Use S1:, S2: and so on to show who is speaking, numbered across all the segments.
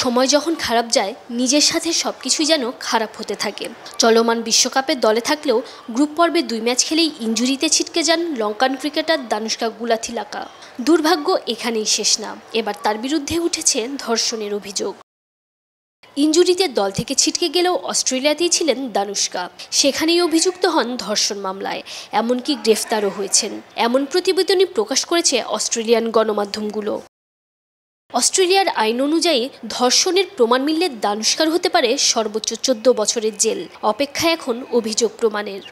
S1: সময় যখন খারাপ যায় নিজের সাথে সব কিছুই যেন খারাপ হতে থাকে চলমান বিশ্বকাপের দলে থাকলেও গ্রুপ পর্বে দুই ম্যাচ খেলেই ইঞ্জুরিতে ছিটকে যান লঙ্কান ক্রিকেটার দানুষ্কা গুলাথিলাকা দুর্ভাগ্য এখানেই শেষ না এবার তার বিরুদ্ধে উঠেছে ধর্ষণের অভিযোগ ইঞ্জুরিতে দল থেকে ছিটকে গেলেও অস্ট্রেলিয়াতেই ছিলেন দানুষ্কা সেখানেই অভিযুক্ত হন ধর্ষণ মামলায় এমনকি গ্রেফতারও হয়েছেন এমন প্রতিবেদনই প্রকাশ করেছে অস্ট্রেলিয়ান গণমাধ্যমগুলো অস্ট্রেলিয়ার আইন অনুযায়ী ধর্ষণের প্রমাণ মিললে দানুষ্কার হতে পারে সর্বোচ্চ চোদ্দ বছরের জেল অপেক্ষা এখন অভিযোগ প্রমাণের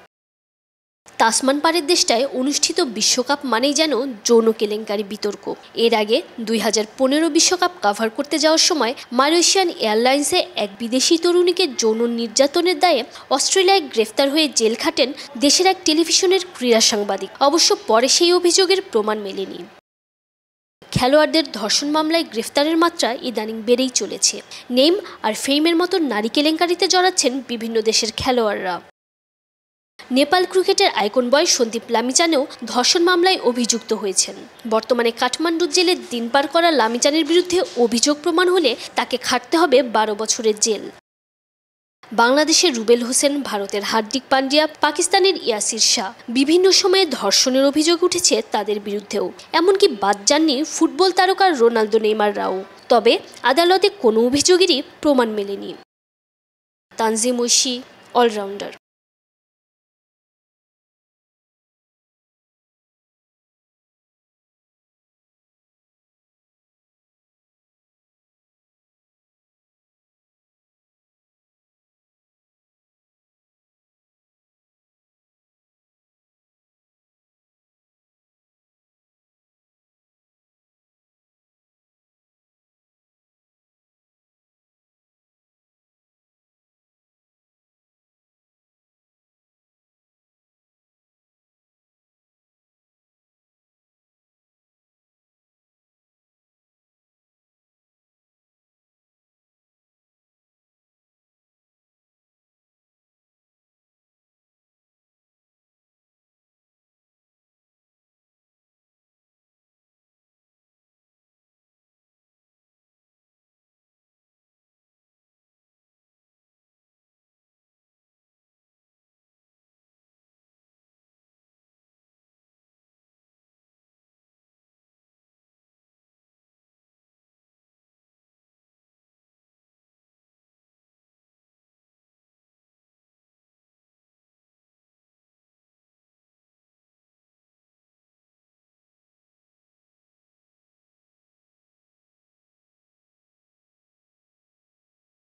S1: তাসমান পাড়ের দেশটায় অনুষ্ঠিত বিশ্বকাপ মানেই যেন যৌন কেলেঙ্কারি বিতর্ক এর আগে দুই বিশ্বকাপ কাভার করতে যাওয়ার সময় মালয়েশিয়ান এয়ারলাইন্সে এক বিদেশি তরুণীকে যৌন নির্যাতনের দায়ে অস্ট্রেলিয়ায় গ্রেফতার হয়ে জেল খাটেন দেশের এক টেলিভিশনের ক্রীড়া সাংবাদিক অবশ্য পরে সেই অভিযোগের প্রমাণ মেলেনি খেলোয়াড়দের ধর্ষণ মামলায় গ্রেফতারের মাত্রা ইদানিং বেড়েই চলেছে নেম আর ফেইমের মতো নারী কেলেঙ্কারিতে জড়াচ্ছেন বিভিন্ন দেশের খেলোয়াড়রা নেপাল ক্রিকেটের আইকন বয় সন্দীপ লামিচানেও ধর্ষণ মামলায় অভিযুক্ত হয়েছেন বর্তমানে কাঠমান্ডু জেলে দিন পার করা লামিচানের বিরুদ্ধে অভিযোগ প্রমাণ হলে তাকে খাটতে হবে বারো বছরের জেল বাংলাদেশের রুবেল হোসেন ভারতের হার্দিক পান্ডিয়া পাকিস্তানের ইয়াসির শাহ বিভিন্ন সময়ে ধর্ষণের অভিযোগ উঠেছে তাদের বিরুদ্ধেও এমনকি বাদ যাননি ফুটবল তারকা রোনালদো নেইমাররাও তবে আদালতে কোনো অভিযোগেরই প্রমাণ মেলেনি তানজিম ঐশী অলরাউন্ডার